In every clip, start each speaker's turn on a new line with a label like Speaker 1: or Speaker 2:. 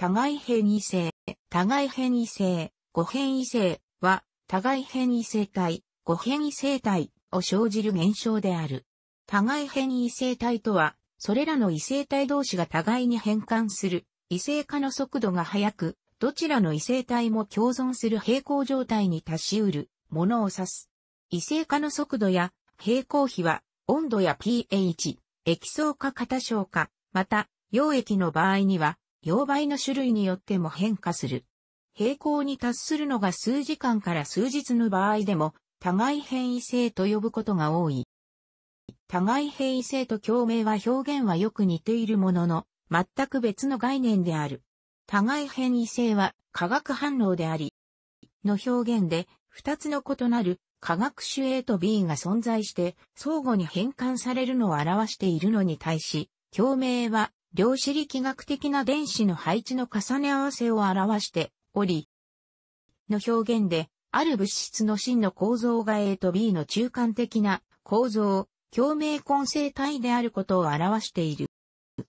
Speaker 1: 互い変異性、互い変異性、互変異性は、互い変異性体、互変異性体を生じる現象である。互い変異性体とは、それらの異性体同士が互いに変換する、異性化の速度が速く、どちらの異性体も共存する平行状態に達し得るものを指す。異性化の速度や平行比は温度や pH、液相化型消化、また溶液の場合には溶媒の種類によっても変化する。平行に達するのが数時間から数日の場合でも、互い変異性と呼ぶことが多い。互い変異性と共鳴は表現はよく似ているものの、全く別の概念である。互い変異性は化学反応であり、の表現で、二つの異なる化学種 A と B が存在して、相互に変換されるのを表しているのに対し、共鳴は量子力学的な電子の配置の重ね合わせを表しており、の表現で、ある物質の真の構造が A と B の中間的な構造、共鳴混成体であることを表している。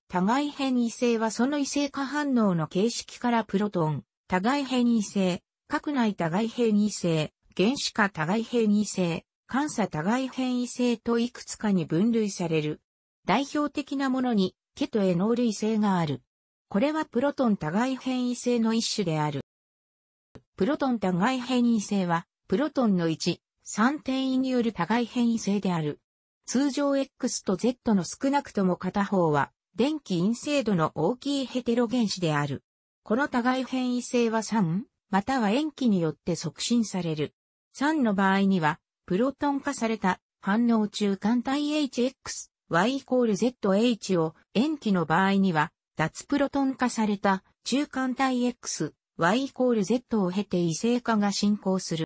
Speaker 1: 互い変異性はその異性化反応の形式からプロトン、互い変異性、核内互い変異性、原子化互い変異性、監査互い変異性といくつかに分類される。代表的なものにケトへ能類性がある。これはプロトン互い変異性の一種である。プロトン互い変異性は、プロトンの1、3転移による互い変異性である。通常 X と Z の少なくとも片方は、電気陰性度の大きいヘテロ原子である。この互い変異性は3、または塩基によって促進される。3の場合には、プロトン化された反応中間体 HX y イコール zh を塩基の場合には、脱プロトン化された中間体 x、y イコール z を経て異性化が進行する。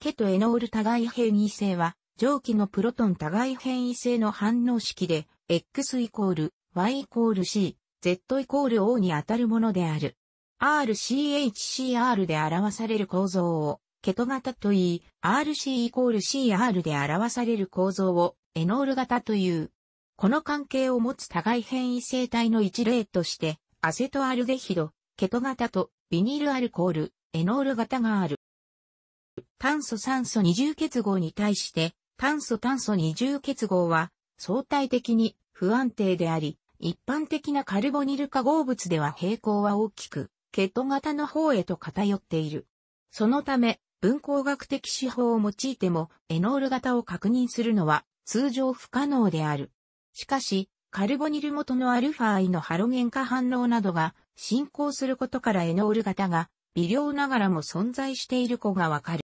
Speaker 1: ケとエノール互い変異性は、蒸気のプロトン互い変異性の反応式で、x イコール y イコール c、z イコール o に当たるものである。rchcr で表される構造を、ケト型といい、rc イコール cr で表される構造を、エノール型という。この関係を持つ互い変異生態の一例として、アセトアルデヒド、ケト型とビニールアルコール、エノール型がある。炭素酸素二重結合に対して、炭素炭素二重結合は相対的に不安定であり、一般的なカルボニル化合物では平行は大きく、ケト型の方へと偏っている。そのため、分光学的手法を用いても、エノール型を確認するのは通常不可能である。しかし、カルボニル元のアルファイのハロゲン化反応などが進行することからエノール型が微量ながらも存在している子がわかる。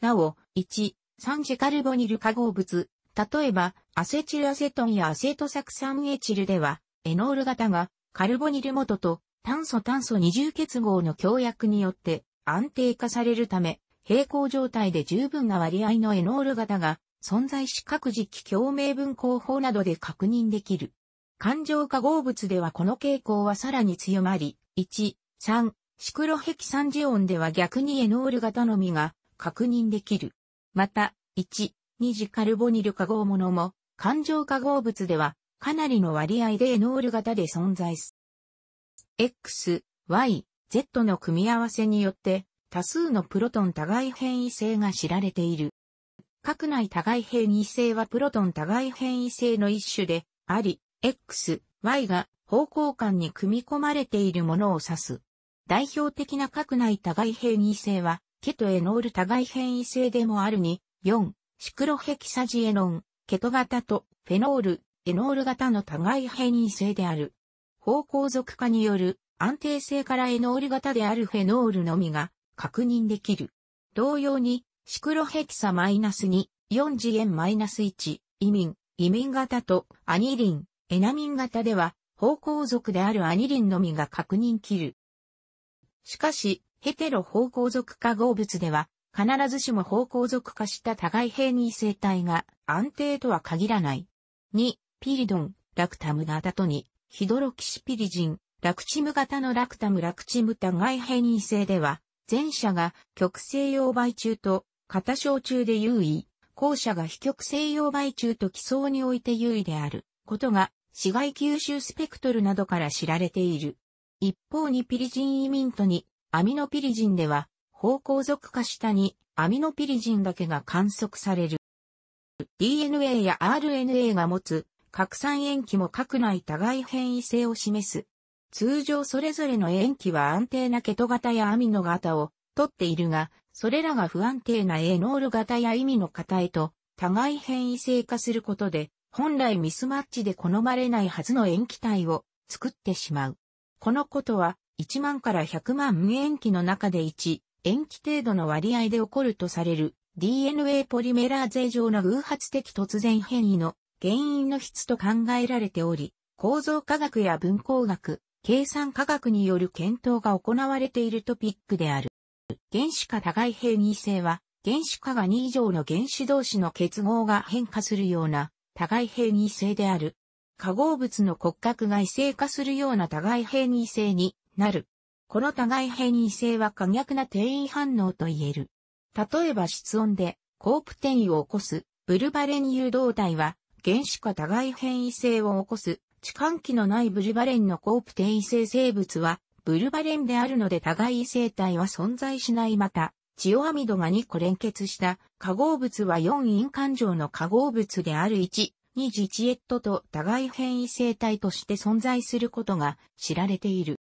Speaker 1: なお、1、3次カルボニル化合物、例えばアセチルアセトンやアセトサクサンエチルでは、エノール型がカルボニル元と炭素炭素二重結合の強約によって安定化されるため、平行状態で十分な割合のエノール型が存在し各時期共鳴文工法などで確認できる。環状化合物ではこの傾向はさらに強まり、1、3、シクロヘキサンジオンでは逆にエノール型のみが確認できる。また、1、2次カルボニル化合物も、環状化合物ではかなりの割合でエノール型で存在す。X、Y、Z の組み合わせによって多数のプロトン互い変異性が知られている。核内互い変異性はプロトン互い変異性の一種であり、X、Y が方向間に組み込まれているものを指す。代表的な核内互い変異性は、ケトエノール互い変異性でもあるに、4、シクロヘキサジエノン、ケト型とフェノール、エノール型の互い変異性である。方向属化による安定性からエノール型であるフェノールのみが確認できる。同様に、シクロヘキサマイナス -2、4次元マイナス -1、移民、移民型とアニリン、エナミン型では、方向属であるアニリンのみが確認切る。しかし、ヘテロ方向属化合物では、必ずしも方向属化した互い平異生体が安定とは限らない。2、ピリドン、ラクタム型と2、ヒドロキシピリジン、ラクチム型のラクタムラクチム互い平に性では、前者が極性溶媒中と片小中で優位、後者が非極西洋媒中と基層において優位であることが、市外吸収スペクトルなどから知られている。一方にピリジンイミントに、アミノピリジンでは、方向属化下に、アミノピリジンだけが観測される。DNA や RNA が持つ、核酸塩基も核内互い変異性を示す。通常それぞれの塩基は安定なケト型やアミノ型を取っているが、それらが不安定なエノール型や意味の型へと、互い変異性化することで、本来ミスマッチで好まれないはずの塩基体を作ってしまう。このことは、1万から100万塩基の中で1、塩基程度の割合で起こるとされる DNA ポリメラーゼ上の偶発的突然変異の原因の質と考えられており、構造科学や文工学、計算科学による検討が行われているトピックである。原子化互い変異性は、原子化が2以上の原子同士の結合が変化するような互い変異性である。化合物の骨格が異性化するような互い変異性になる。この互い変異性は可逆な定位反応と言える。例えば室温で、コープ転移を起こす、ブルバレン誘導体は、原子化互い変異性を起こす、置換器のないブルバレンのコープ転移性生物は、ブルバレンであるので互い異性体は存在しないまた、チオアミドが2個連結した化合物は4因環状の化合物である1、2次チエットと互い変異性体として存在することが知られている。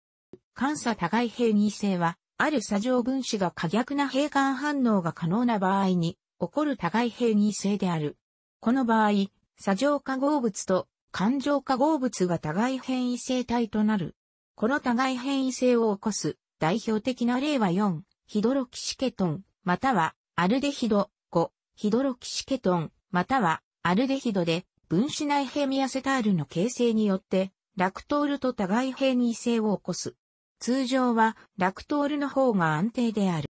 Speaker 1: 関差互い変異性は、ある作上分子が可逆な閉環反応が可能な場合に、起こる互い変異性である。この場合、作上化合物と環状化合物が互い変異性体となる。この互い変異性を起こす代表的な例は4、ヒドロキシケトン、またはアルデヒド、5、ヒドロキシケトン、またはアルデヒドで分子内ヘミアセタールの形成によってラクトールと互い変異性を起こす。通常はラクトールの方が安定である。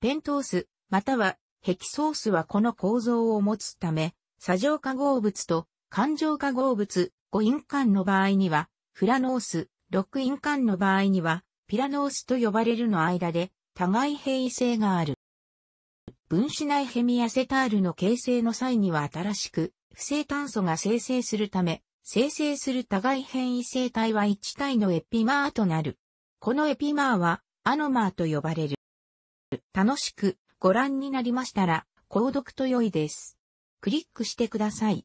Speaker 1: ペントース、またはヘキソースはこの構造を持つため、砂状化合物と環状化合物、五因間の場合には、フラノース、ロ印イン間の場合には、ピラノースと呼ばれるの間で、互い変異性がある。分子内ヘミアセタールの形成の際には新しく、不正炭素が生成するため、生成する互い変異生体は1体のエピマーとなる。このエピマーは、アノマーと呼ばれる。楽しくご覧になりましたら、購読と良いです。クリックしてください。